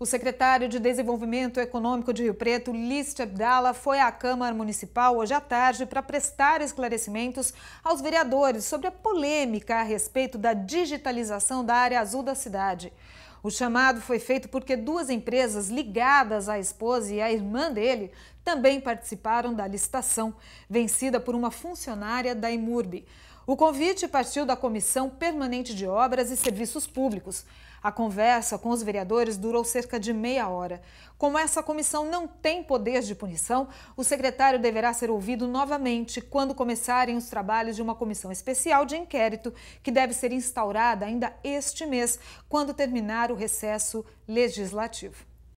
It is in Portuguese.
O secretário de Desenvolvimento Econômico de Rio Preto, Liste Abdala, foi à Câmara Municipal hoje à tarde para prestar esclarecimentos aos vereadores sobre a polêmica a respeito da digitalização da área azul da cidade. O chamado foi feito porque duas empresas ligadas à esposa e à irmã dele também participaram da licitação, vencida por uma funcionária da IMURB. O convite partiu da Comissão Permanente de Obras e Serviços Públicos. A conversa com os vereadores durou cerca de meia hora. Como essa comissão não tem poder de punição, o secretário deverá ser ouvido novamente quando começarem os trabalhos de uma comissão especial de inquérito que deve ser instaurada ainda este mês, quando terminar o recesso legislativo.